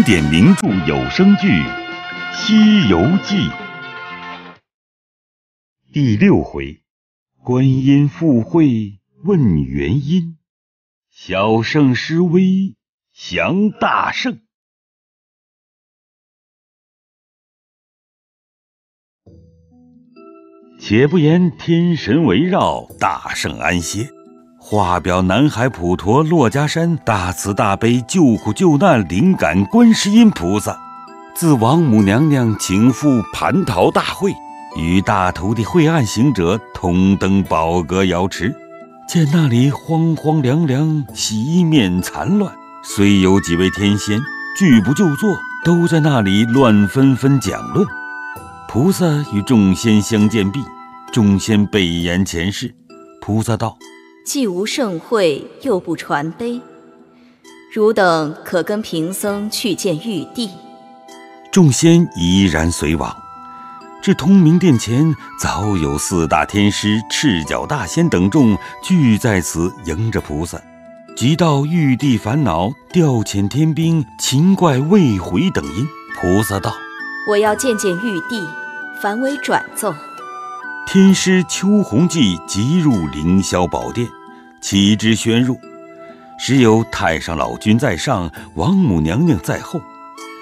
经典名著有声剧《西游记》第六回：观音赴会问原因，小圣施威降大圣。且不言天神围绕，大圣安歇。画表南海普陀珞珈山大慈大悲救苦救难灵感观世音菩萨，自王母娘娘请赴蟠桃大会，与大徒弟惠岸行者同登宝阁瑶池，见那里荒荒凉凉，席面残乱，虽有几位天仙，拒不就坐，都在那里乱纷纷讲论。菩萨与众仙相见毕，众仙备言前世，菩萨道。既无盛会，又不传悲，汝等可跟贫僧去见玉帝。众仙怡然随往，至通明殿前，早有四大天师、赤脚大仙等众聚在此迎着菩萨。即到玉帝烦恼调遣天兵，情怪未回等因。菩萨道：“我要见见玉帝，凡为转奏。”天师秋鸿记急入凌霄宝殿。启之宣入，时有太上老君在上，王母娘娘在后，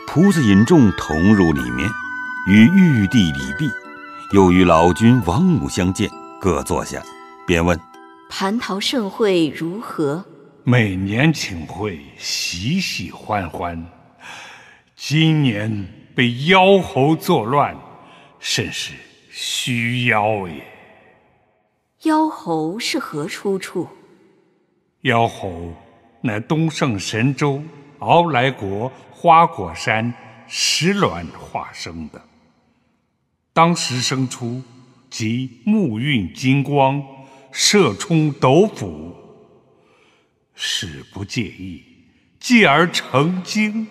菩萨引众同入里面，与玉帝礼毕，又与老君、王母相见，各坐下，便问：“蟠桃盛会如何？”每年请会喜喜欢欢，今年被妖猴作乱，甚是虚妖也。妖猴是何出处？妖猴乃东胜神州傲来国花果山石卵化生的，当时生出，即目运金光，射冲斗府，使不介意，继而成精，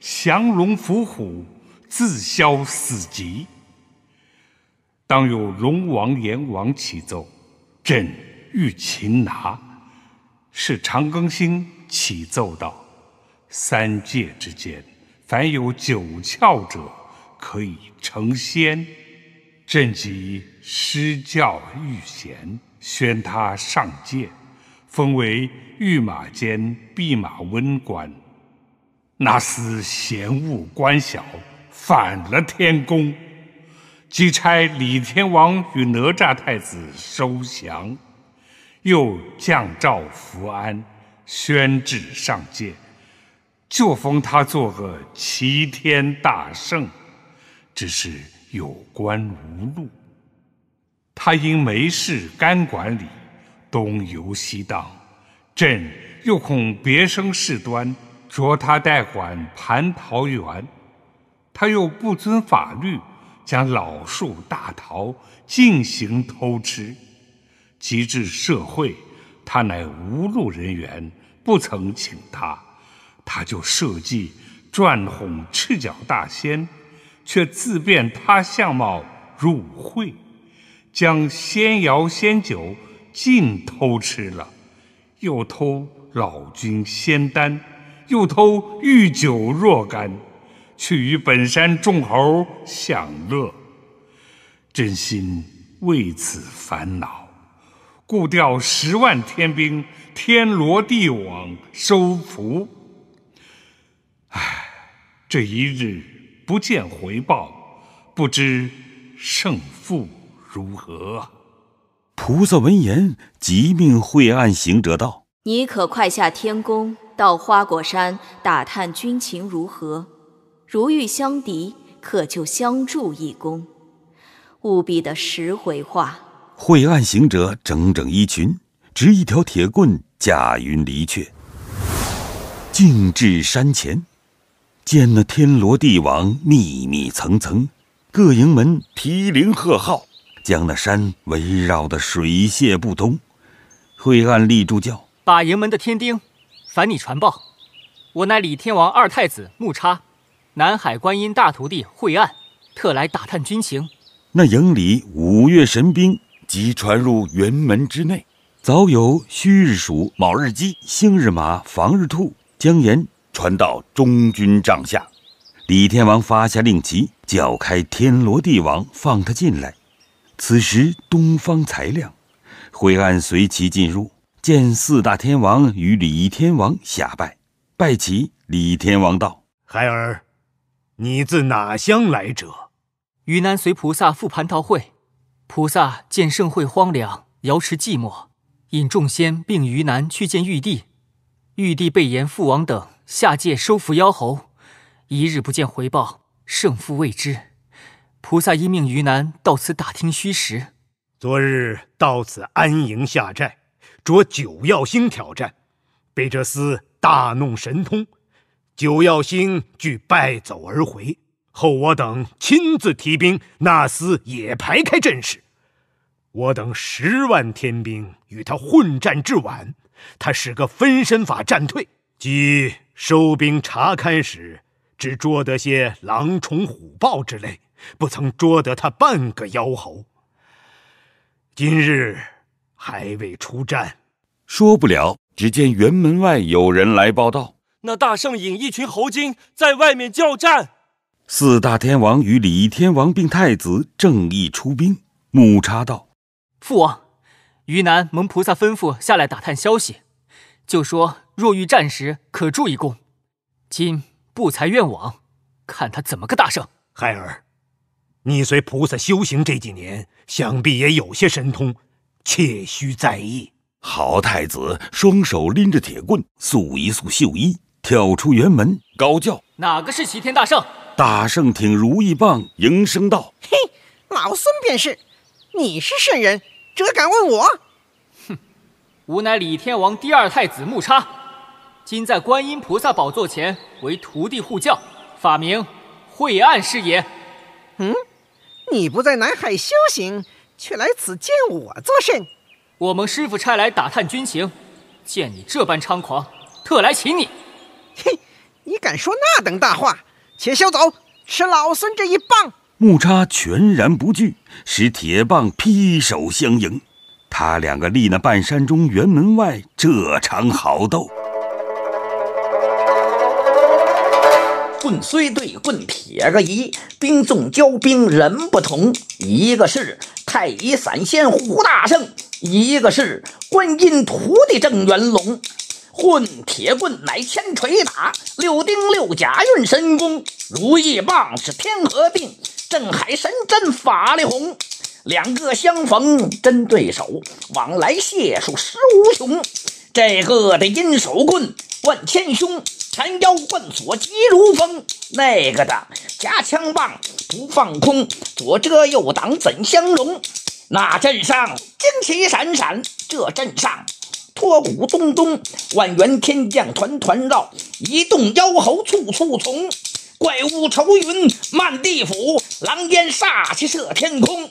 降龙伏虎，自消死疾。当有龙王、阎王启奏，朕欲擒拿。是长庚星启奏道：“三界之间，凡有九窍者，可以成仙。朕即施教育贤，宣他上界，封为御马监弼马温官。那厮嫌物官小，反了天宫，即差李天王与哪吒太子收降。”又降诏福安，宣旨上界，就封他做个齐天大圣，只是有官无禄。他因没事干管理，东游西荡，朕又恐别生事端，着他代管蟠桃园。他又不遵法律，将老树大桃进行偷吃。及至社会，他乃无路人员，不曾请他，他就设计转哄赤脚大仙，却自变他相貌入会，将仙肴仙酒尽偷吃了，又偷老君仙丹，又偷御酒若干，去与本山众猴享乐，真心为此烦恼。故调十万天兵，天罗地网收服。唉，这一日不见回报，不知胜负如何。菩萨闻言，即命惠岸行者道：“你可快下天宫，到花果山打探军情如何？如遇相敌，可就相助一功，务必得实回话。”晦暗行者整整衣裙，执一条铁棍，驾云离去。径至山前，见那天罗地网密密层层，各营门提铃喝号，将那山围绕得水泄不通。晦暗立住脚，把营门的天丁，烦你传报。我乃李天王二太子木叉，南海观音大徒弟晦暗，特来打探军情。那营里五岳神兵。即传入辕门之内，早有戌日鼠、卯日鸡、星日马、房日兔将言传到中军帐下。李天王发下令旗，叫开天罗地网，放他进来。此时东方才亮，惠暗随其进入，见四大天王与李天王下拜，拜起。李天王道：“孩儿，你自哪乡来者？”云南随菩萨赴蟠桃会。菩萨见盛会荒凉，瑶池寂寞，引众仙并于南去见玉帝。玉帝被阎父王等下界收服妖猴，一日不见回报，胜负未知。菩萨因命于南到此打听虚实。昨日到此安营下寨，着九曜星挑战，被这厮大弄神通，九曜星俱败走而回。后我等亲自提兵，那厮也排开阵势。我等十万天兵与他混战至晚，他使个分身法战退，即收兵查勘时，只捉得些狼虫虎豹之类，不曾捉得他半个妖猴。今日还未出战，说不了，只见辕门外有人来报道：那大圣引一群猴精在外面叫战。四大天王与李天王并太子正义出兵。木叉道：“父王，于南蒙菩萨吩咐下来打探消息，就说若遇战时可助一功。今不才愿往，看他怎么个大圣。孩儿，你随菩萨修行这几年，想必也有些神通，切需在意。”好，太子双手拎着铁棍，素一素袖衣，跳出辕门，高叫：“哪个是齐天大圣？”大圣挺如意棒，迎声道：“嘿，老孙便是。你是圣人？折敢问我？哼，吾乃李天王第二太子木叉，今在观音菩萨宝座前为徒弟护教，法名晦暗师爷。嗯，你不在南海修行，却来此见我作甚？我蒙师傅差来打探军情，见你这般猖狂，特来请你。嘿，你敢说那等大话？”且休走，吃老孙这一棒！木叉全然不惧，使铁棒劈手相迎。他两个立那半山中辕门外，这场好斗。棍虽对，棍铁个一，兵纵交兵，人不同。一个是太乙散仙胡大圣，一个是观音徒弟郑元龙。混铁棍乃千锤打，六丁六甲运神功；如意棒是天和定，镇海神针法力宏。两个相逢真对手，往来解数实无穷。这个的阴手棍贯千胸，缠腰贯锁疾如风；那个的夹枪棒不放空，左遮右挡怎相容？那阵上旌旗闪闪，这阵上。托虎东东，万员天将团团绕；一动妖猴处处从。怪物愁云漫地府，狼烟煞气射天空。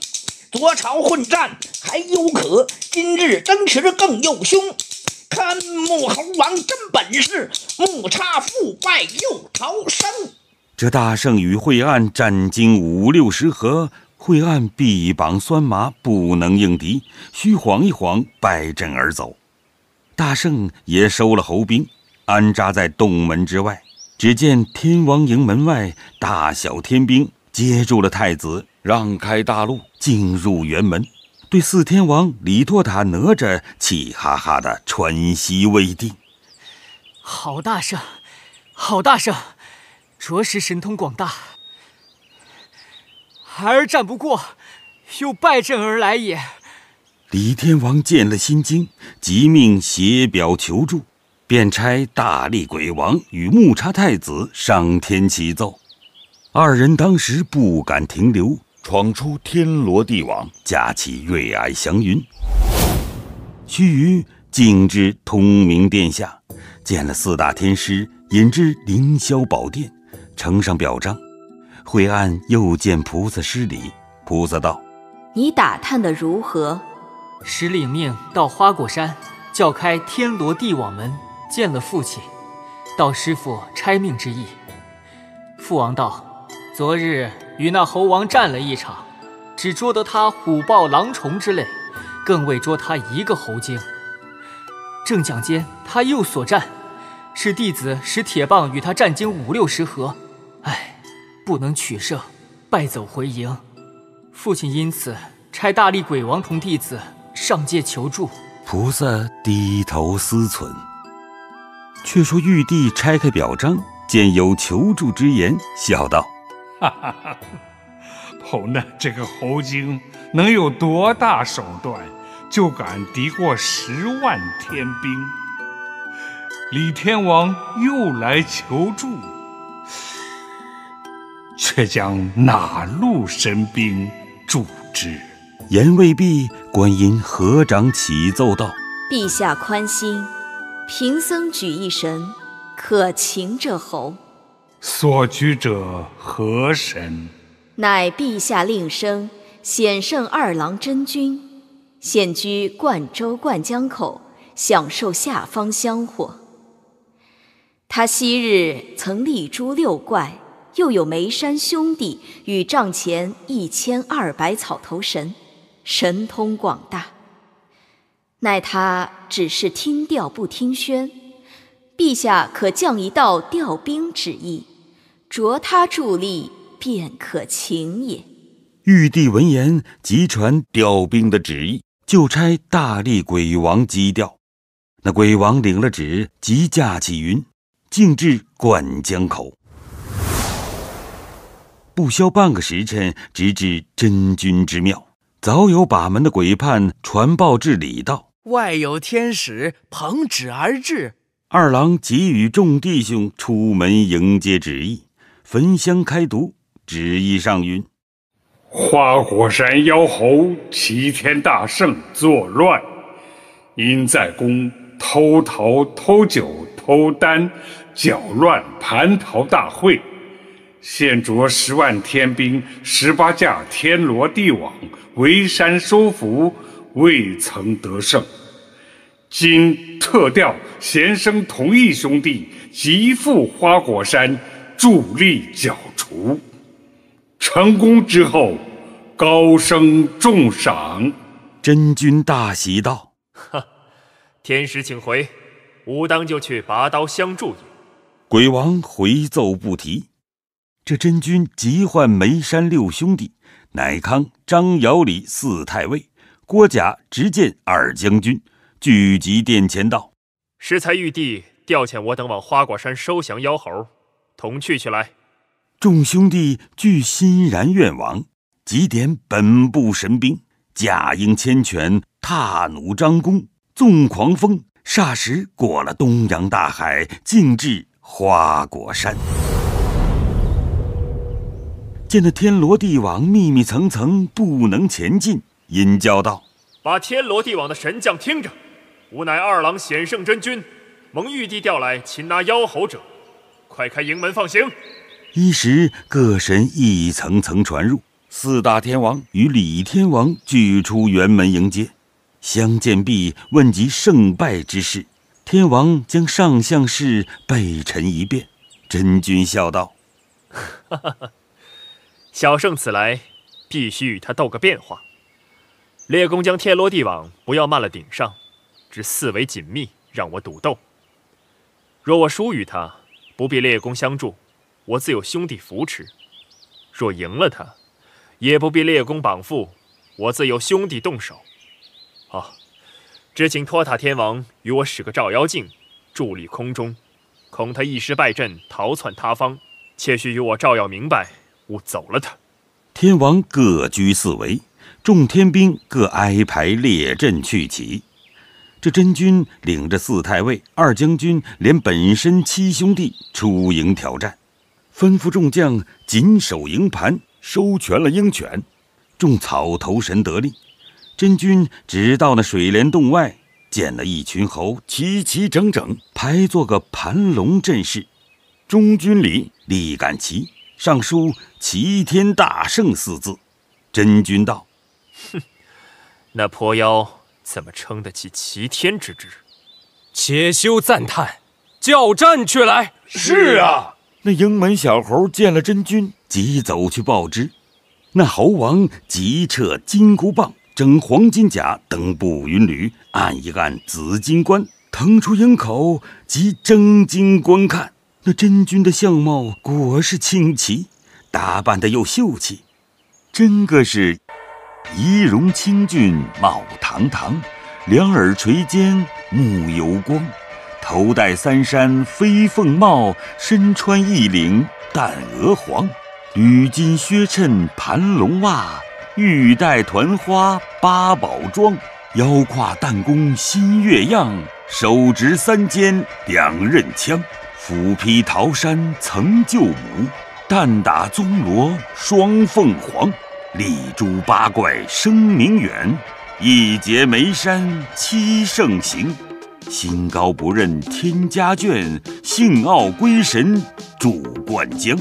昨朝混战还犹可，今日争持更又凶。看木猴王真本事，木叉腹败又逃生。这大圣与惠岸战经五六十合，惠岸臂膀酸麻，不能应敌，虚晃一晃败阵而走。大圣也收了猴兵，安扎在洞门之外。只见天王营门外，大小天兵接住了太子，让开大路，进入辕门，对四天王李托塔哪吒气哈哈的喘息未定。好大圣，好大圣，着实神通广大。孩儿战不过，又败阵而来也。李天王见了心惊，即命写表求助，便差大力鬼王与木叉太子上天启奏。二人当时不敢停留，闯出天罗地网，架起瑞霭祥云，须臾径至通明殿下，见了四大天师，引至凌霄宝殿，呈上表彰。惠安又见菩萨施礼，菩萨道：“你打探的如何？”使领命到花果山，叫开天罗地网门，见了父亲，道师傅差命之意。父王道：昨日与那猴王战了一场，只捉得他虎豹狼虫之类，更未捉他一个猴精。正讲间，他又所战，是弟子使铁棒与他战经五六十合，唉，不能取胜，败走回营。父亲因此差大力鬼王同弟子。上界求助，菩萨低头思忖。却说玉帝拆开表彰，见有求助之言，笑道：“哈哈哈！哈，那这个猴精能有多大手段，就敢敌过十万天兵？李天王又来求助，却将哪路神兵助之？”言未毕，观音合掌起奏道：“陛下宽心，贫僧举一神，可擒这猴。所举者何神？乃陛下令生显圣二郎真君，现居灌州灌江口，享受下方香火。他昔日曾立诛六怪，又有眉山兄弟与帐前一千二百草头神。”神通广大，奈他只是听调不听宣，陛下可降一道调兵旨意，着他助力便可擒也。玉帝闻言，即传调兵的旨意，就差大力鬼王基调。那鬼王领了旨，即驾起云，径至灌江口，不消半个时辰，直至真君之庙。早有把门的鬼判传报至里道，外有天使捧旨而至。二郎即与众弟兄出门迎接旨意，焚香开读。旨意上云：花果山妖猴齐天大圣作乱，因在宫偷桃、偷酒、偷丹，搅乱蟠桃大会，现着十万天兵、十八架天罗地网。围山收服，未曾得胜。今特调贤生同义兄弟急赴花果山，助力剿除。成功之后，高升重赏。真君大喜道：“哈，天师请回，武当就去拔刀相助也。”鬼王回奏不提。这真君急唤梅山六兄弟。乃康张姚李四太尉，郭甲执剑二将军，聚集殿前道：“适才玉帝调遣我等往花果山收降妖猴，同去去来。”众兄弟俱欣然愿往，即点本部神兵，甲英牵犬，踏弩张弓，纵狂风，霎时过了东洋大海，径至花果山。见那天罗地网密密层层，不能前进。殷叫道：“把天罗地网的神将听着，吾乃二郎显圣真君，蒙玉帝调来擒拿妖猴者，快开营门放行。”一时各神一层层传入，四大天王与李天王俱出辕门迎接，相见毕，问及胜败之事，天王将上相事备陈一遍，真君笑道：“哈哈哈。”小圣此来，必须与他斗个变化。列公将天罗地网不要慢了顶上，只四围紧密，让我赌斗。若我输于他，不必列公相助，我自有兄弟扶持；若赢了他，也不必列公绑缚，我自有兄弟动手。哦，只请托塔天王与我使个照妖镜，伫立空中，恐他一时败阵逃窜他方，且须与我照耀明白。我走了他，天王各居四围，众天兵各挨排列阵去齐。这真君领着四太尉、二将军，连本身七兄弟出营挑战，吩咐众将紧守营盘，收全了鹰犬。众草头神得令，真君直到那水帘洞外，见了一群猴齐齐整整排做个盘龙阵势，中军里立杆旗。上书“齐天大圣”四字，真君道：“哼，那泼妖怎么撑得起齐天之志？且休赞叹，叫战去来！”是啊，那鹰门小猴见了真君，急走去报之。那猴王急掣金箍棒，整黄金甲，登步云履，按一按紫金冠，腾出鹰口，即睁睛观看。那真君的相貌果是清奇，打扮得又秀气，真个是仪容清俊貌堂堂，两耳垂肩目有光，头戴三山飞凤帽，身穿一领淡鹅黄，履金靴衬盘龙袜，玉带团花八宝装，腰挎弹弓新月样，手执三尖两刃枪。斧劈桃山曾救母，弹打棕罗双凤凰，立猪八怪声名远，一结眉山七圣行，心高不认天家眷，性傲归神主灌江，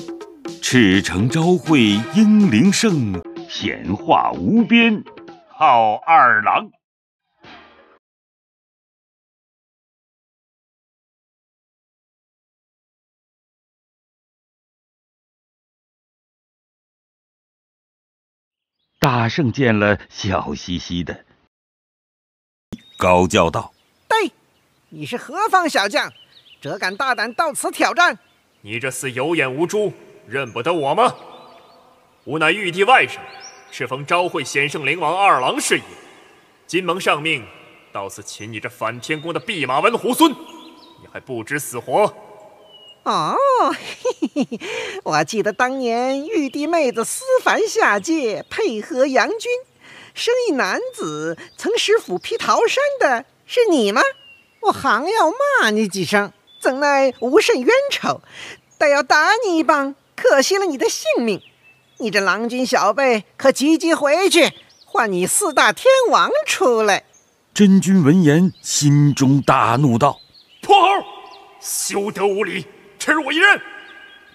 赤诚昭惠英灵圣，显化无边，号二郎。大圣见了，笑嘻嘻的，高叫道：“对，你是何方小将，折敢大胆到此挑战？你这厮有眼无珠，认不得我吗？吾乃玉帝外甥，是逢昭惠显圣灵王二郎是也。金蒙上命，到此擒你这反天宫的弼马温猢孙，你还不知死活？”哦，嘿嘿嘿！我记得当年玉帝妹子思凡下界，配合杨君生一男子，曾使斧劈桃山的是你吗？我行要骂你几声，怎奈无甚冤仇，但要打你一棒，可惜了你的性命。你这郎君小辈，可急急回去，唤你四大天王出来。真君闻言，心中大怒，道：“泼猴，休得无礼！”吃我一刃！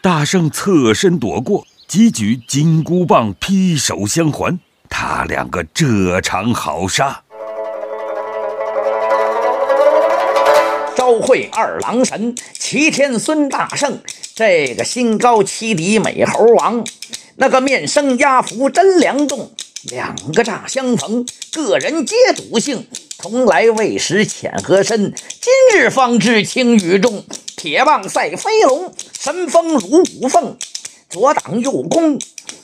大圣侧身躲过，急举金箍棒劈手相还。他两个这场好杀！招会二郎神，齐天孙大圣，这个心高气敌美猴王，那个面生压服真良栋。两个乍相逢，个人皆赌兴，从来未识浅和深，今日方知轻与重。铁棒赛飞龙，神风如舞凤，左挡右攻，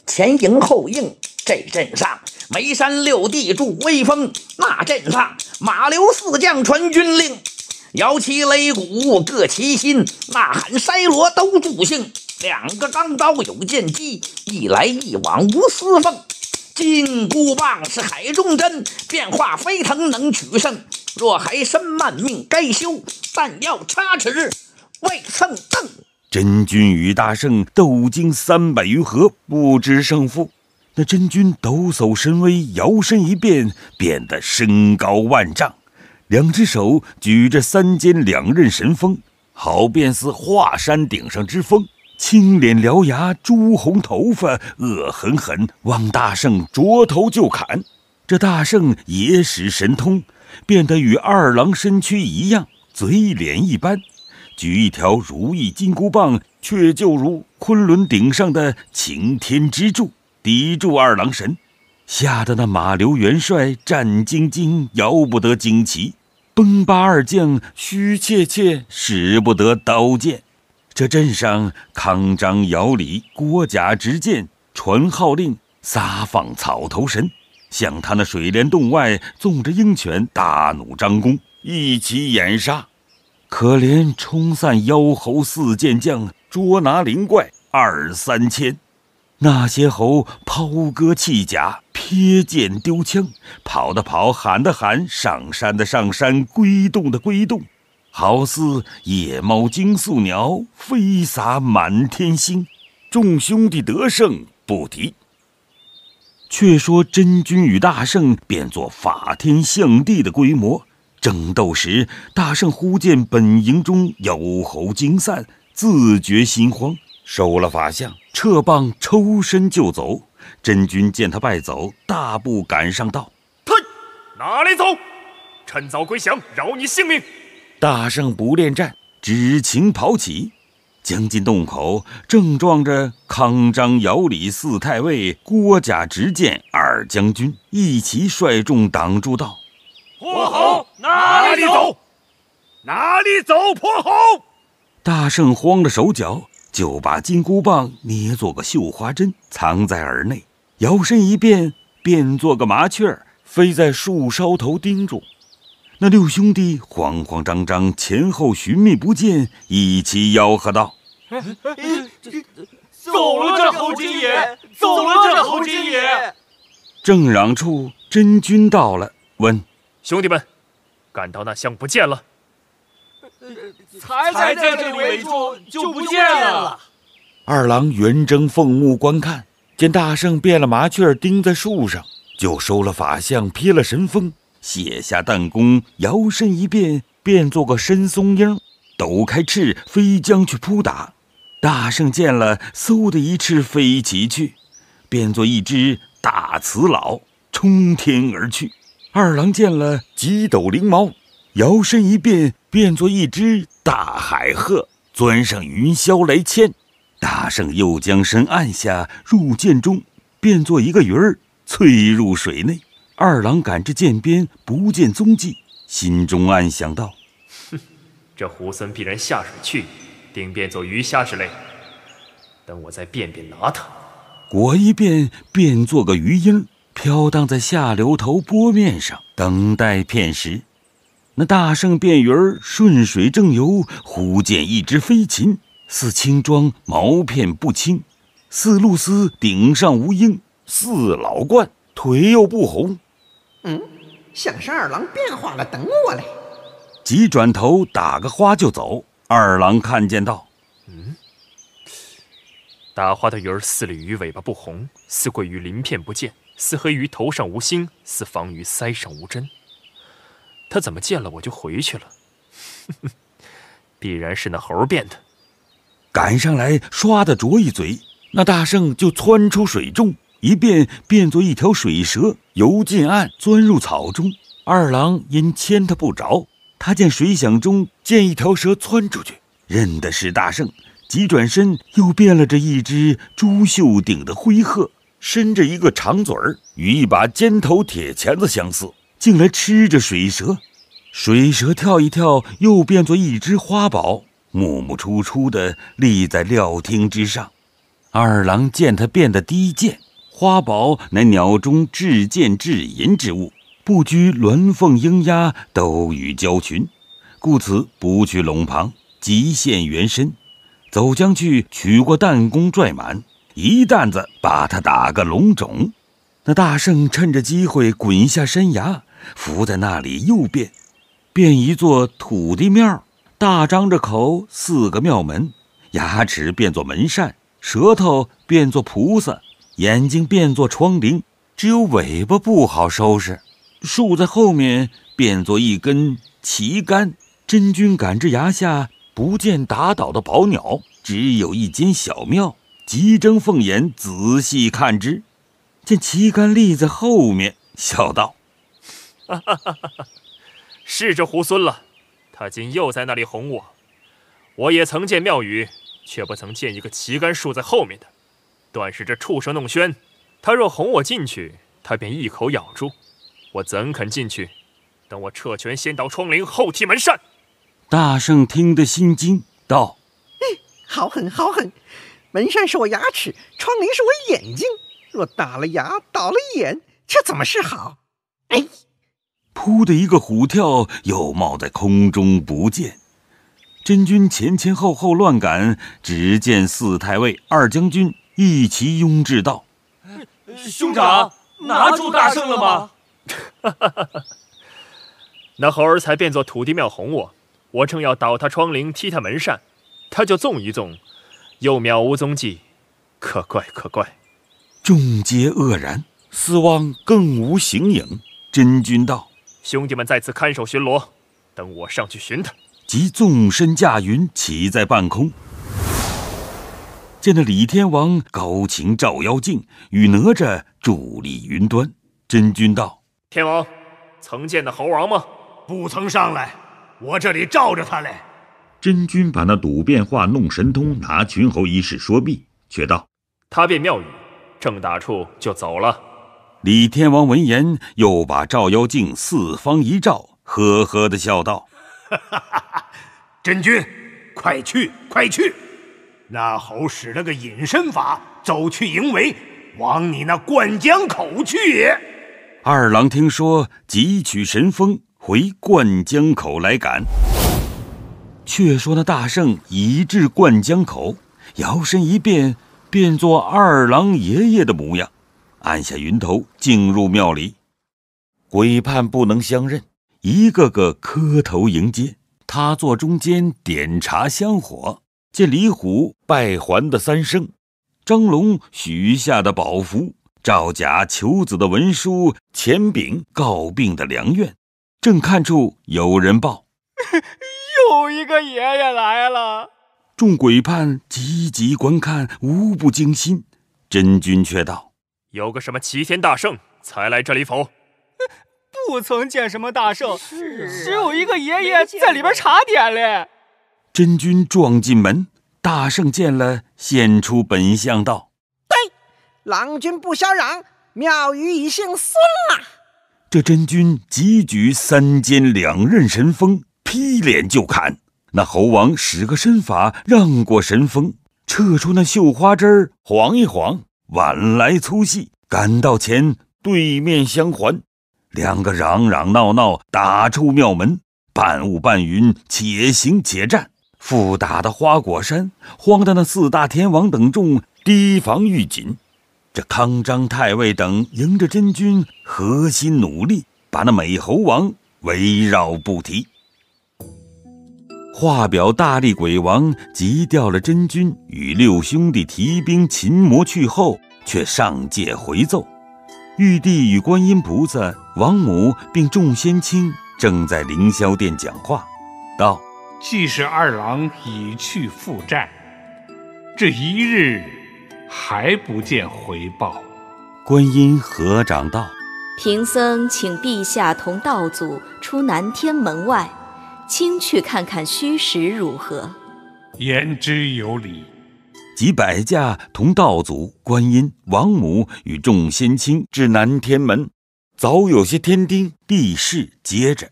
前迎后应。这阵上眉山六弟助威风，那阵上马刘四将传军令，摇旗擂鼓各齐心，呐喊筛锣都助兴。两个钢刀有剑机，一来一往无私奉。金箍棒是海中针，变化飞腾能取胜。若还身慢命该休，但要差池未胜登。真君与大圣斗经三百余合，不知胜负。那真君抖擞神威，摇身一变，变得身高万丈，两只手举着三尖两刃神锋，好便似华山顶上之峰。青脸獠牙、朱红头发，恶狠狠望大圣，着头就砍。这大圣也使神通，变得与二郎身躯一样，嘴脸一般。举一条如意金箍棒，却就如昆仑顶上的擎天之柱，抵住二郎神，吓得那马流元帅战兢兢，摇不得旌旗；崩巴二将虚怯怯，使不得刀剑。这镇上，康张姚李郭贾执剑传号令，撒放草头神；向他那水帘洞外纵着鹰犬，大弩张弓，一起掩杀。可怜冲散妖猴四剑将，捉拿灵怪二三千。那些猴抛戈弃甲，撇剑丢枪，跑的跑，喊的喊，上山的上山，归洞的归洞。好似野猫惊宿鸟，飞洒满天星。众兄弟得胜不提。却说真君与大圣变做法天象地的规模，争斗时，大圣忽见本营中妖猴惊散，自觉心慌，收了法相，撤棒抽身就走。真君见他败走，大步赶上道：“退，哪里走？趁早归降，饶你性命。”大圣不恋战，只情跑起。将近洞口，正撞着康、张、姚、李四太尉、郭甲执剑二将军一齐率众挡住道：“泼猴，哪里走？哪里走？泼猴！”大圣慌了手脚，就把金箍棒捏做个绣花针，藏在耳内，摇身一变，变做个麻雀飞在树梢头盯住。那六兄弟慌慌张张，前后寻觅不见，一起吆喝道：“走了这猴精也，走了这猴精也。”正嚷处，真君到了，问：“兄弟们，赶到那香不见了？”才在这里围住，就不见了。二郎圆睁凤目观看，见大圣变了麻雀，钉在树上，就收了法相，披了神风。卸下弹弓，摇身一变，变做个深松鹰，抖开翅飞将去扑打。大圣见了，嗖的一翅飞起去，变作一只大雌老，冲天而去。二郎见了，急抖翎毛，摇身一变，变作一只大海鹤，钻上云霄来牵。大圣又将身按下入涧中，变作一个鱼儿，窜入水内。二郎赶至涧边，不见踪迹，心中暗想道：“哼，这胡僧必然下水去，定变做鱼虾之类。等我再变变拿他。”果一变，变做个鱼鹰，飘荡在下流头波面上，等待片时。那大圣变鱼儿顺水正游，忽见一只飞禽，似青装毛片不清，似露丝顶上无缨，似老鹳腿又不红。嗯，想是二郎变化了等我嘞，急转头打个花就走。二郎看见道：“嗯，打花的鱼儿似鲤鱼尾巴不红，似鳜鱼鳞片不见，似黑鱼头上无星，似房鱼腮上无针。他怎么见了我就回去了？必然是那猴变的。赶上来，唰的啄一嘴，那大圣就窜出水中。”一变变作一条水蛇，游进岸，钻入草中。二郎因牵它不着，他见水响中见一条蛇窜出去，认得是大圣，急转身又变了这一只朱袖顶的灰鹤，伸着一个长嘴儿，与一把尖头铁钳子相似，进来吃着水蛇。水蛇跳一跳，又变作一只花宝，目目出出的立在料厅之上。二郎见他变得低贱。花宝乃鸟中至贱至淫之物，不拘鸾凤鹰鸦都与交群，故此不去龙旁，即现原身，走将去取过弹弓，拽满一担子，把他打个龙种。那大圣趁着机会滚下山崖，伏在那里又变，变一座土地庙，大张着口，四个庙门，牙齿变作门扇，舌头变作菩萨。眼睛变作窗棂，只有尾巴不好收拾，竖在后面变作一根旗杆。真君赶至崖下，不见打倒的宝鸟，只有一间小庙。急睁凤眼仔细看之，见旗杆立在后面，笑道：“ 是这猢狲了，他今又在那里哄我。我也曾见庙宇，却不曾见一个旗杆竖在后面的。”断是这畜生弄宣，他若哄我进去，他便一口咬住，我怎肯进去？等我撤拳先倒窗棂，后踢门扇。大圣听得心惊，道：“好狠，好狠！门扇是我牙齿，窗棂是我眼睛，若打了牙倒了眼，这怎么是好？”哎，扑的一个虎跳，又冒在空中不见。真君前前后后乱赶，只见四太尉、二将军。一齐拥至道，兄长拿住大圣了吗？那猴儿才变作土地庙哄我，我正要捣他窗棂，踢他门扇，他就纵一纵，又渺无踪迹，可怪可怪！众皆愕然，四望更无形影。真君道：“兄弟们在此看守巡逻，等我上去寻他。”即纵身驾云，骑在半空。见那李天王高擎照妖镜，与哪吒伫立云端。真君道：“天王曾见那猴王吗？不曾上来，我这里照着他嘞。”真君把那赌变化、弄神通、拿群猴一事说毕，却道：“他便庙宇，正打处就走了。”李天王闻言，又把照妖镜四方一照，呵呵的笑道：“真君，快去，快去。”那猴使了个隐身法，走去营围，往你那灌江口去也。二郎听说，急取神风回灌江口来赶。却说那大圣已至灌江口，摇身一变，变作二郎爷爷的模样，按下云头进入庙里，鬼判不能相认，一个个磕头迎接。他坐中间，点茶香火。见李虎拜还的三圣，张龙许下的宝符，赵甲求子的文书，钱炳告病的良愿，正看出有人报，又一个爷爷来了。众鬼判积极观看，无不惊心。真君却道：“有个什么齐天大圣才来这里否？不曾见什么大圣，只有一个爷爷在里边查点嘞。”真君撞进门，大圣见了，现出本相道：“对，郎君不消嚷，妙宇已姓孙了。”这真君急举三尖两刃神锋，劈脸就砍。那猴王使个身法，让过神锋，撤出那绣花针儿，晃一晃，挽来粗细，赶到前对面相还，两个嚷嚷闹闹，打出庙门，半雾半云，且行且战。复打的花果山，慌得那四大天王等众提防御紧。这康、张太尉等迎着真君，核心努力，把那美猴王围绕不提。话表大力鬼王急调了真君与六兄弟提兵擒魔去后，却上界回奏。玉帝与观音菩萨、王母并众仙卿正在凌霄殿讲话，道。既是二郎已去赴战，这一日还不见回报。观音合掌道：“贫僧请陛下同道祖出南天门外，亲去看看虚实如何。”言之有理。几百驾同道祖、观音、王母与众仙卿至南天门，早有些天丁地侍接着，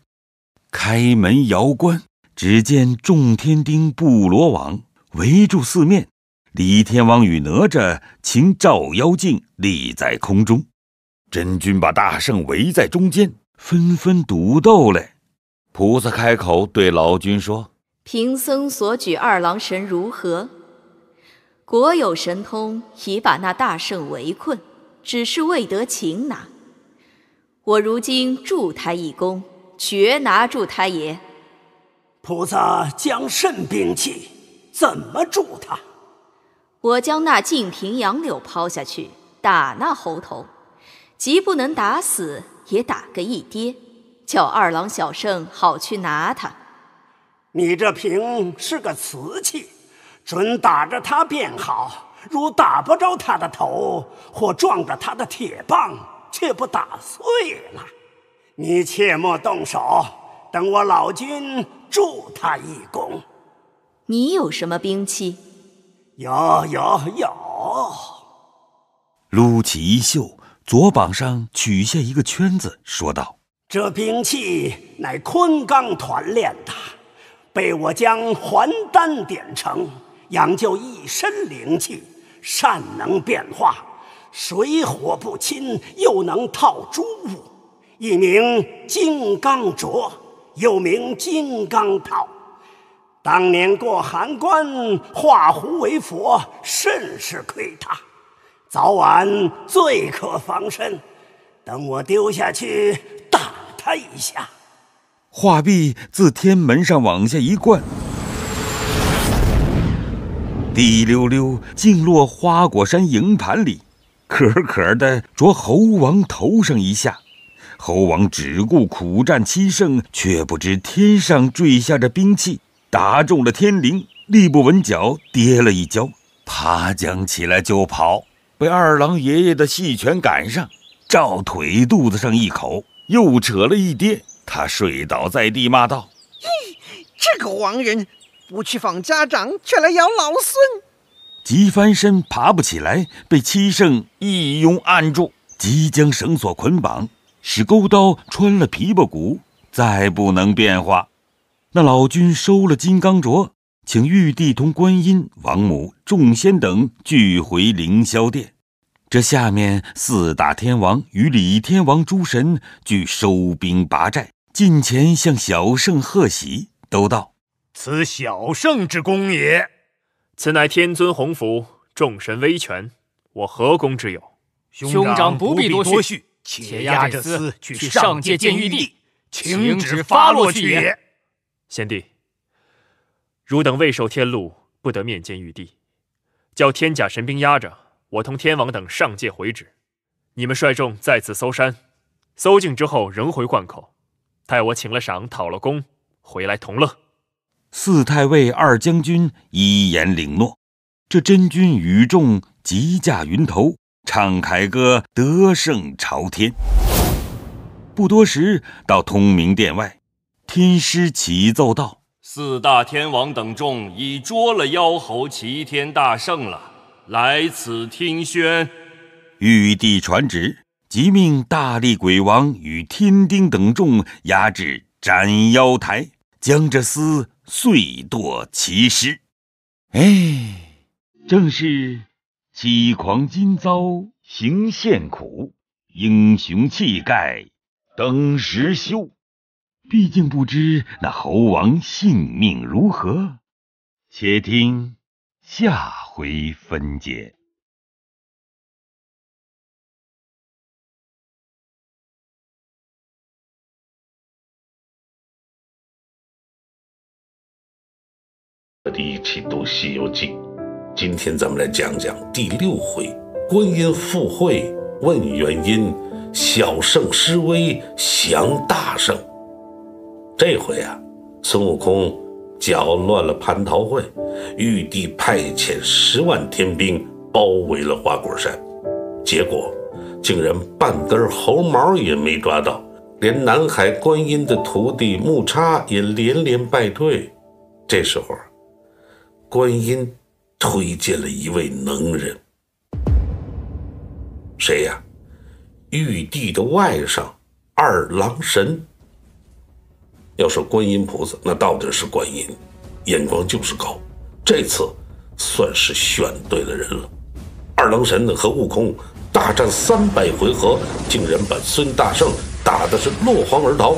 开门遥观，只见众天丁布罗网围住四面，李天王与哪吒擎照妖镜立在空中，真君把大圣围在中间，纷纷独斗嘞。菩萨开口对老君说：“贫僧所举二郎神如何？国有神通，已把那大圣围困，只是未得擒拿。我如今助他一功，绝拿住他也。”菩萨将甚兵器，怎么助他？我将那净瓶杨柳抛下去，打那猴头，即不能打死，也打个一跌，叫二郎小圣好去拿他。你这瓶是个瓷器，准打着他便好；如打不着他的头，或撞着他的铁棒，却不打碎了。你切莫动手。等我老君助他一功。你有什么兵器？有有有。撸起衣袖，左膀上取下一个圈子，说道：“这兵器乃昆刚团练的，被我将还丹点成，养就一身灵气，善能变化，水火不侵，又能套诸物，一名金刚镯。”又名金刚套，当年过函关，化胡为佛，甚是亏他。早晚最可防身，等我丢下去，打他一下。画壁自天门上往下一灌，滴溜溜竟落花果山营盘里，可可的着猴王头上一下。猴王只顾苦战七圣，却不知天上坠下这兵器，打中了天灵，立不稳脚，跌了一跤，爬将起来就跑，被二郎爷爷的细拳赶上，照腿肚子上一口，又扯了一跌，他睡倒在地，骂道：“这个王人，不去访家长，却来咬老孙！”急翻身爬不起来，被七圣一拥按住，即将绳索捆绑。使钩刀穿了琵琶骨，再不能变化。那老君收了金刚镯，请玉帝同观音、王母、众仙等聚回凌霄殿。这下面四大天王与李天王诸神俱收兵拔寨，近前向小圣贺喜，都道：“此小圣之功也。此乃天尊洪福，众神威权，我何功之有？兄长不必多叙。”且押这厮去上界见玉帝，请旨发落去也。贤弟，汝等未受天禄，不得面见玉帝，叫天甲神兵押着我同天王等上界回旨。你们率众再次搜山，搜尽之后仍回灌口，待我请了赏，讨了功，回来同乐。四太尉、二将军一言领诺。这真君与众急驾云头。唱凯歌，得胜朝天。不多时，到通明殿外，天师启奏道：“四大天王等众已捉了妖猴齐天大圣了，来此听宣。”玉帝传旨，即命大力鬼王与天丁等众押至斩妖台，将这厮碎剁其尸。哎，正是。饥狂今遭行献苦，英雄气概登时休。毕竟不知那猴王性命如何，且听下回分解。和你一起读《西游记》。今天咱们来讲讲第六回，观音赴会问原因，小圣施威降大圣。这回啊，孙悟空搅乱了蟠桃会，玉帝派遣十万天兵包围了花果山，结果竟然半根猴毛也没抓到，连南海观音的徒弟木叉也连连败退。这时候，观音。推荐了一位能人，谁呀？玉帝的外甥二郎神。要说观音菩萨，那到底是观音，眼光就是高。这次算是选对了人了。二郎神和悟空大战三百回合，竟然把孙大圣打的是落荒而逃。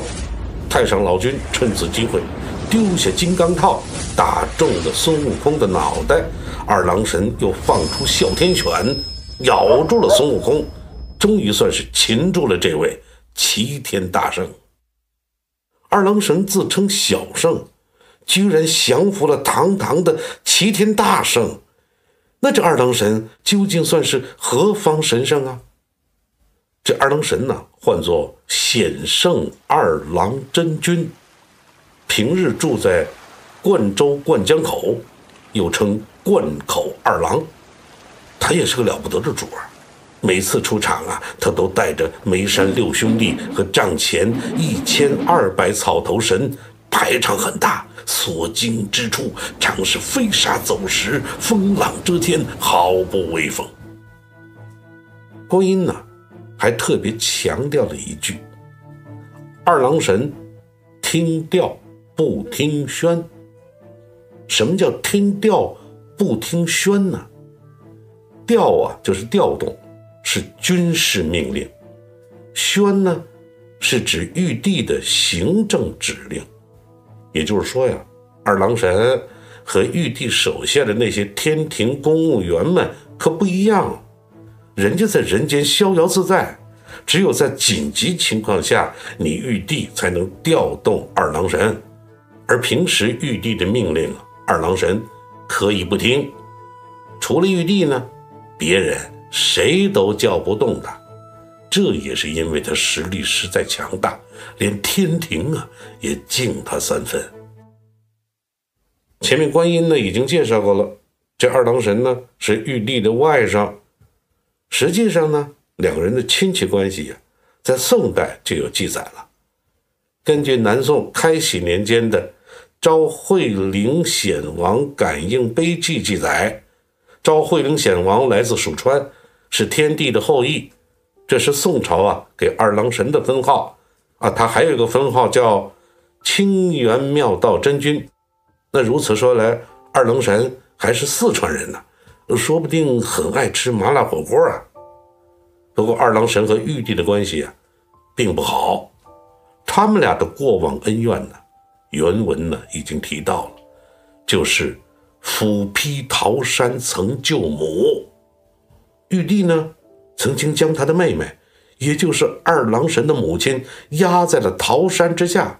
太上老君趁此机会丢下金刚套。打中了孙悟空的脑袋，二郎神又放出哮天犬，咬住了孙悟空，终于算是擒住了这位齐天大圣。二郎神自称小圣，居然降服了堂堂的齐天大圣，那这二郎神究竟算是何方神圣啊？这二郎神呢，唤作显圣二郎真君，平日住在。灌州灌江口，又称灌口二郎，他也是个了不得的主儿。每次出场啊，他都带着眉山六兄弟和帐前一千二百草头神，排场很大。所经之处，常是飞沙走石，风浪遮天，毫不威风。观音呢，还特别强调了一句：“二郎神，听调不听宣。”什么叫听调不听宣呢？调啊，就是调动，是军事命令；宣呢，是指玉帝的行政指令。也就是说呀，二郎神和玉帝手下的那些天庭公务员们可不一样，人家在人间逍遥自在，只有在紧急情况下，你玉帝才能调动二郎神，而平时玉帝的命令。二郎神可以不听，除了玉帝呢，别人谁都叫不动他。这也是因为他实力实在强大，连天庭啊也敬他三分。前面观音呢已经介绍过了，这二郎神呢是玉帝的外甥。实际上呢，两个人的亲戚关系呀，在宋代就有记载了。根据南宋开禧年间的。《昭惠灵显王感应碑记》记载，昭惠灵显王来自蜀川，是天帝的后裔。这是宋朝啊，给二郎神的封号啊。他还有一个封号叫清源妙道真君。那如此说来，二郎神还是四川人呢，说不定很爱吃麻辣火锅啊。不过，二郎神和玉帝的关系啊，并不好。他们俩的过往恩怨呢？原文呢已经提到了，就是斧劈桃山曾救母。玉帝呢曾经将他的妹妹，也就是二郎神的母亲，压在了桃山之下。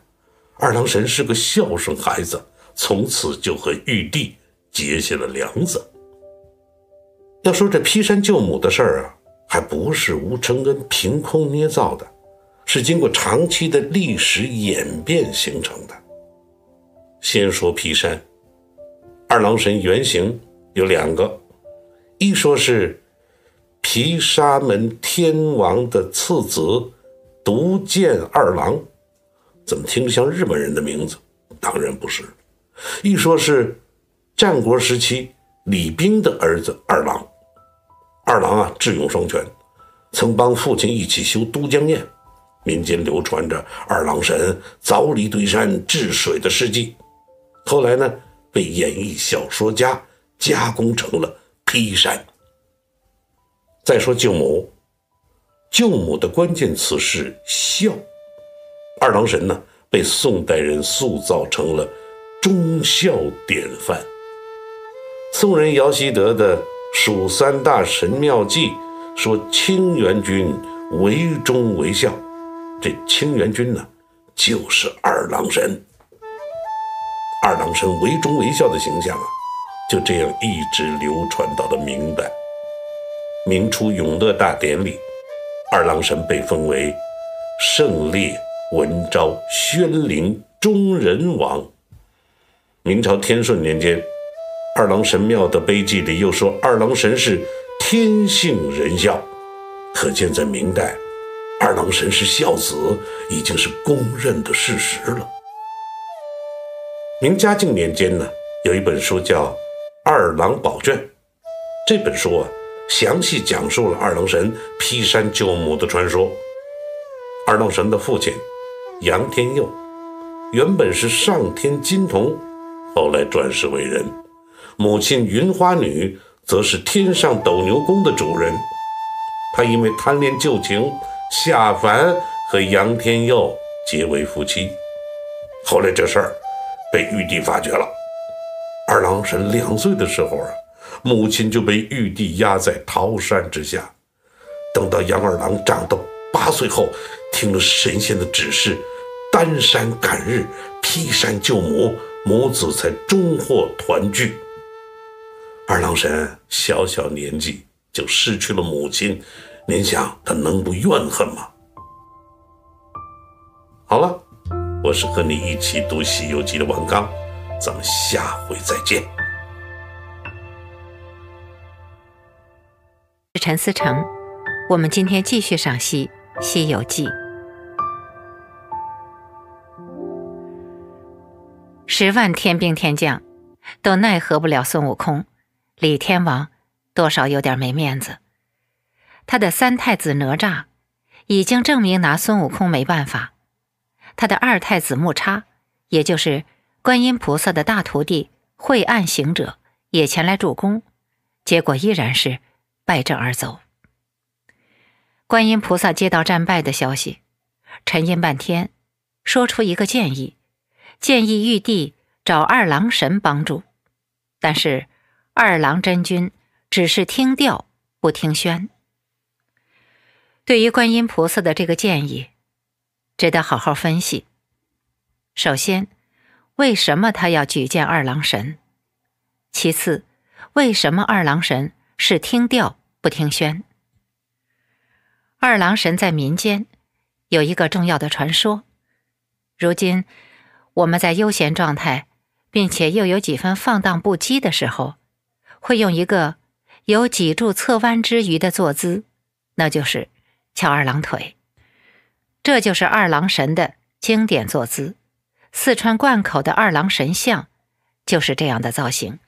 二郎神是个孝顺孩子，从此就和玉帝结下了梁子。要说这劈山救母的事儿啊，还不是吴承恩凭空捏造的，是经过长期的历史演变形成的。先说皮山，二郎神原型有两个，一说是毗沙门天王的次子独见二郎，怎么听着像日本人的名字？当然不是。一说是战国时期李冰的儿子二郎，二郎啊，智勇双全，曾帮父亲一起修都江堰，民间流传着二郎神凿离堆山治水的事迹。后来呢，被演绎小说家加工成了劈山。再说舅母，舅母的关键词是孝。二郎神呢，被宋代人塑造成了忠孝典范。宋人姚希德的《蜀三大神妙计》说：“清源君为忠为孝。”这清源君呢，就是二郎神。二郎神为忠为孝的形象啊，就这样一直流传到了明代。明初永乐大典里，二郎神被封为圣烈文昭宣陵忠仁王。明朝天顺年间，二郎神庙的碑记里又说二郎神是天性仁孝，可见在明代，二郎神是孝子已经是公认的事实了。明嘉靖年间呢，有一本书叫《二郎宝卷》，这本书啊，详细讲述了二郎神劈山救母的传说。二郎神的父亲杨天佑原本是上天金童，后来转世为人；母亲云花女则是天上斗牛宫的主人。她因为贪恋旧情，下凡和杨天佑结为夫妻。后来这事儿。被玉帝发觉了。二郎神两岁的时候啊，母亲就被玉帝压在桃山之下。等到杨二郎长到八岁后，听了神仙的指示，单山赶日，劈山救母，母子才终获团聚。二郎神小小年纪就失去了母亲，您想他能不怨恨吗？好了。我是和你一起读《西游记》的王刚，咱们下回再见。陈思成，我们今天继续赏析《西游记》。十万天兵天将都奈何不了孙悟空，李天王多少有点没面子。他的三太子哪吒已经证明拿孙悟空没办法。他的二太子木叉，也就是观音菩萨的大徒弟慧岸行者，也前来助攻，结果依然是败阵而走。观音菩萨接到战败的消息，沉吟半天，说出一个建议：建议玉帝找二郎神帮助。但是二郎真君只是听调不听宣。对于观音菩萨的这个建议，值得好好分析。首先，为什么他要举荐二郎神？其次，为什么二郎神是听调不听宣？二郎神在民间有一个重要的传说。如今，我们在悠闲状态，并且又有几分放荡不羁的时候，会用一个有脊柱侧弯之余的坐姿，那就是翘二郎腿。这就是二郎神的经典坐姿，四川灌口的二郎神像就是这样的造型。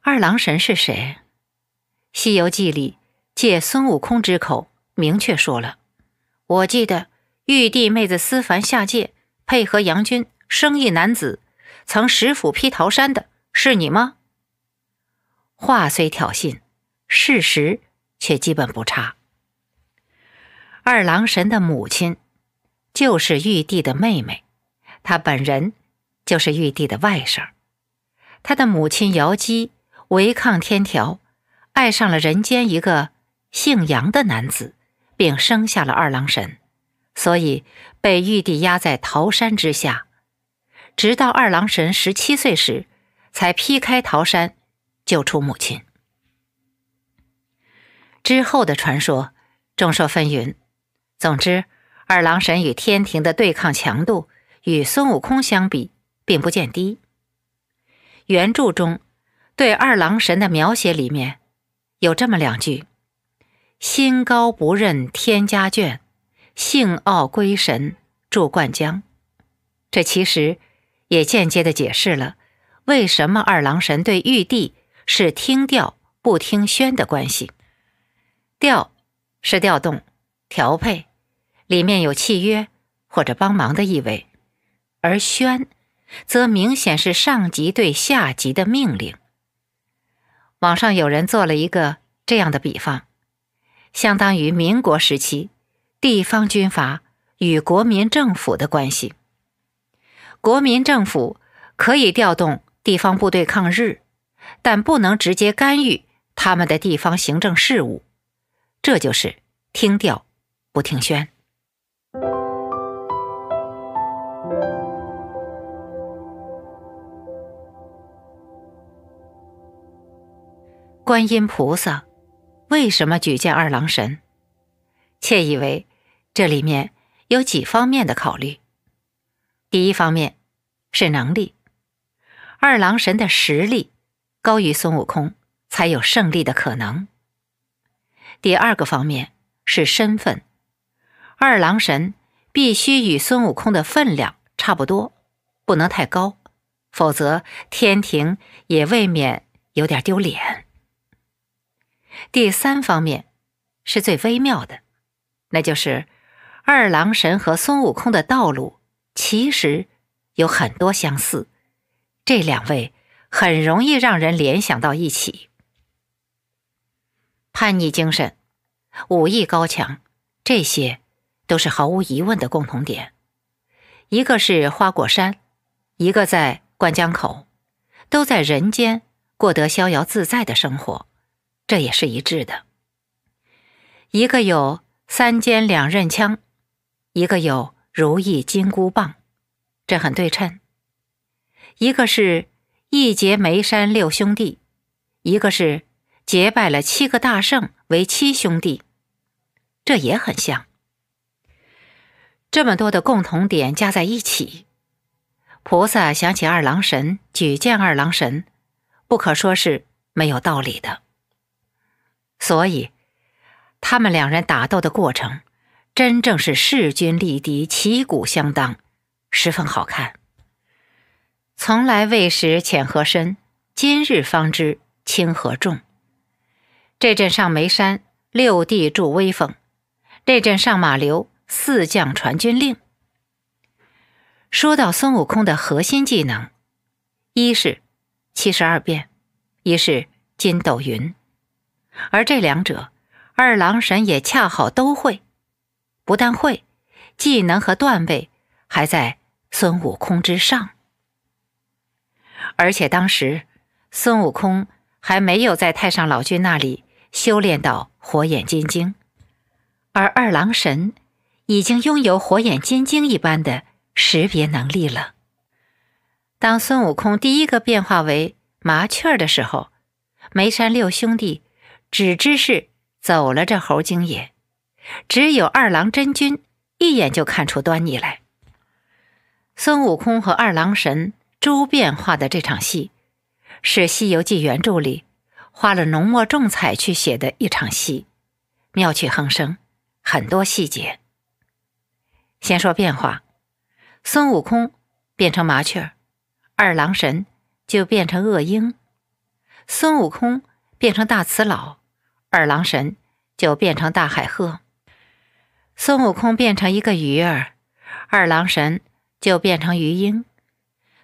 二郎神是谁？《西游记》里借孙悟空之口明确说了，我记得玉帝妹子思凡下界，配合杨君生一男子，曾石斧劈桃山的是你吗？话虽挑衅，事实却基本不差。二郎神的母亲就是玉帝的妹妹，他本人就是玉帝的外甥。他的母亲瑶姬违抗天条，爱上了人间一个姓杨的男子，并生下了二郎神，所以被玉帝压在桃山之下。直到二郎神十七岁时，才劈开桃山，救出母亲。之后的传说众说纷纭。总之，二郎神与天庭的对抗强度与孙悟空相比，并不见低。原著中对二郎神的描写里面有这么两句：“心高不认天家眷，性傲归神住灌江。”这其实也间接的解释了为什么二郎神对玉帝是听调不听宣的关系。调是调动、调配。里面有契约或者帮忙的意味，而宣则明显是上级对下级的命令。网上有人做了一个这样的比方，相当于民国时期地方军阀与国民政府的关系：国民政府可以调动地方部队抗日，但不能直接干预他们的地方行政事务，这就是听调不听宣。观音菩萨为什么举荐二郎神？窃以为，这里面有几方面的考虑。第一方面是能力，二郎神的实力高于孙悟空，才有胜利的可能。第二个方面是身份，二郎神必须与孙悟空的分量差不多，不能太高，否则天庭也未免有点丢脸。第三方面是最微妙的，那就是二郎神和孙悟空的道路其实有很多相似，这两位很容易让人联想到一起。叛逆精神，武艺高强，这些都是毫无疑问的共同点。一个是花果山，一个在灌江口，都在人间过得逍遥自在的生活。这也是一致的，一个有三尖两刃枪，一个有如意金箍棒，这很对称；一个是义结梅山六兄弟，一个是结拜了七个大圣为七兄弟，这也很像。这么多的共同点加在一起，菩萨想起二郎神举荐二郎神，不可说是没有道理的。所以，他们两人打斗的过程，真正是势均力敌、旗鼓相当，十分好看。从来未识浅和深，今日方知轻和重。这阵上眉山六弟助威风，这阵上马流四将传军令。说到孙悟空的核心技能，一是七十二变，一是筋斗云。而这两者，二郎神也恰好都会，不但会，技能和段位还在孙悟空之上。而且当时，孙悟空还没有在太上老君那里修炼到火眼金睛，而二郎神已经拥有火眼金睛一般的识别能力了。当孙悟空第一个变化为麻雀儿的时候，梅山六兄弟。只知是走了这猴精也，只有二郎真君一眼就看出端倪来。孙悟空和二郎神诸变化的这场戏，是《西游记》原著里花了浓墨重彩去写的一场戏，妙趣横生，很多细节。先说变化，孙悟空变成麻雀，二郎神就变成恶鹰；孙悟空变成大慈老。二郎神就变成大海鹤，孙悟空变成一个鱼儿，二郎神就变成鱼鹰，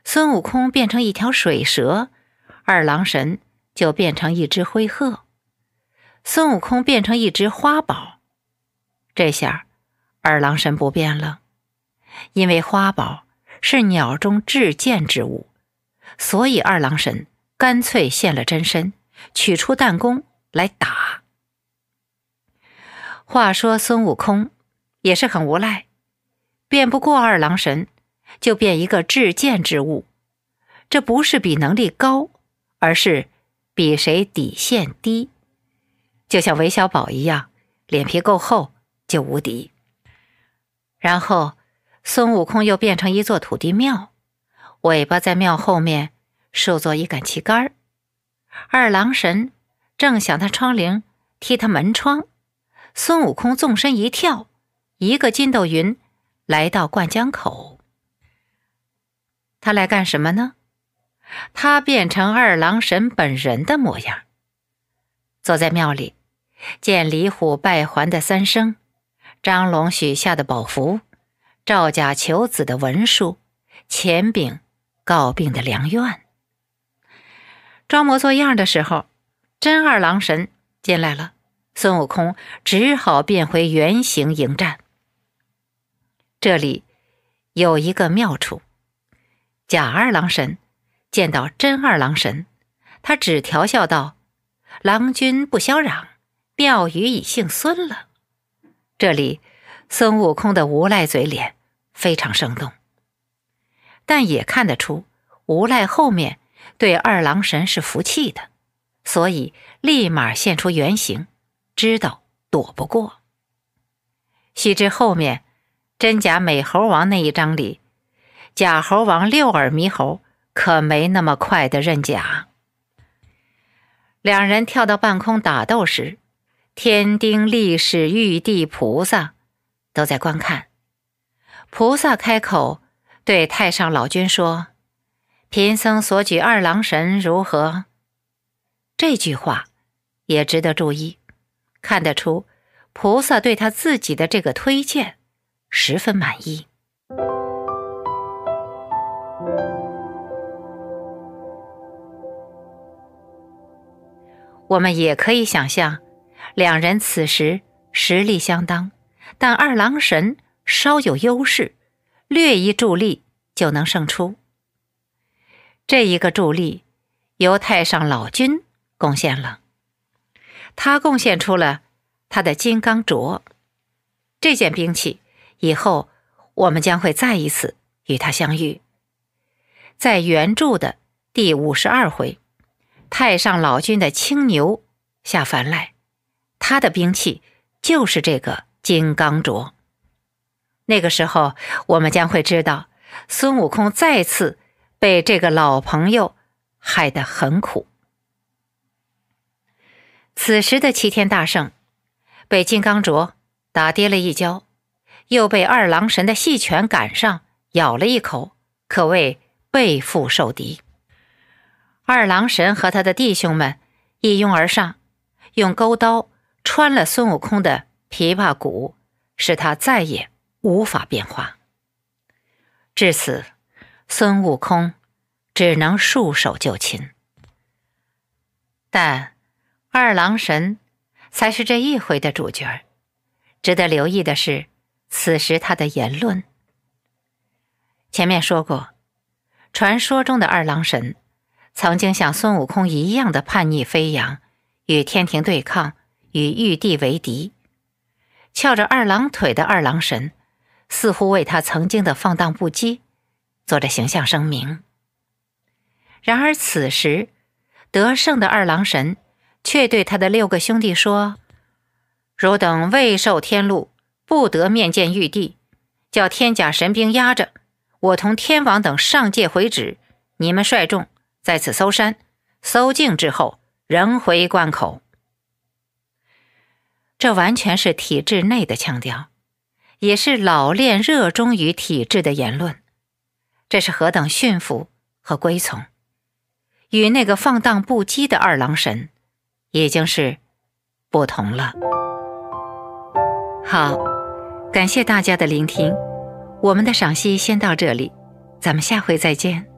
孙悟空变成一条水蛇，二郎神就变成一只灰鹤，孙悟空变成一只花宝。这下，二郎神不变了，因为花宝是鸟中至贱之物，所以二郎神干脆现了真身，取出弹弓来打。话说孙悟空也是很无赖，变不过二郎神，就变一个至贱之物。这不是比能力高，而是比谁底线低。就像韦小宝一样，脸皮够厚就无敌。然后孙悟空又变成一座土地庙，尾巴在庙后面竖作一杆旗杆。二郎神正想他窗棂踢他门窗。孙悟空纵身一跳，一个筋斗云，来到灌江口。他来干什么呢？他变成二郎神本人的模样，坐在庙里，见李虎拜还的三生，张龙许下的宝符，赵甲求子的文书，钱丙告病的良愿。装模作样的时候，真二郎神进来了。孙悟空只好变回原形迎战。这里有一个妙处：假二郎神见到真二郎神，他只调笑道：“郎君不消嚷，妙语已姓孙了。”这里孙悟空的无赖嘴脸非常生动，但也看得出无赖后面对二郎神是服气的，所以立马现出原形。知道躲不过。须知后面《真假美猴王》那一章里，假猴王六耳猕猴可没那么快的认假。两人跳到半空打斗时，天丁力士、玉帝、菩萨都在观看。菩萨开口对太上老君说：“贫僧所举二郎神如何？”这句话也值得注意。看得出，菩萨对他自己的这个推荐十分满意。我们也可以想象，两人此时实力相当，但二郎神稍有优势，略一助力就能胜出。这一个助力由太上老君贡献了。他贡献出了他的金刚镯这件兵器，以后我们将会再一次与他相遇。在原著的第五十二回，太上老君的青牛下凡来，他的兵器就是这个金刚镯。那个时候，我们将会知道孙悟空再次被这个老朋友害得很苦。此时的齐天大圣被金刚镯打跌了一跤，又被二郎神的细犬赶上咬了一口，可谓背腹受敌。二郎神和他的弟兄们一拥而上，用钩刀穿了孙悟空的琵琶骨，使他再也无法变化。至此，孙悟空只能束手就擒，但。二郎神才是这一回的主角。值得留意的是，此时他的言论。前面说过，传说中的二郎神曾经像孙悟空一样的叛逆飞扬，与天庭对抗，与玉帝为敌。翘着二郎腿的二郎神，似乎为他曾经的放荡不羁做着形象声明。然而此时，得胜的二郎神。却对他的六个兄弟说：“汝等未受天禄，不得面见玉帝，叫天甲神兵压着我同天王等上界回旨。你们率众在此搜山，搜尽之后，仍回关口。”这完全是体制内的腔调，也是老练热衷于体制的言论。这是何等驯服和归从，与那个放荡不羁的二郎神。已经是不同了。好，感谢大家的聆听，我们的赏析先到这里，咱们下回再见。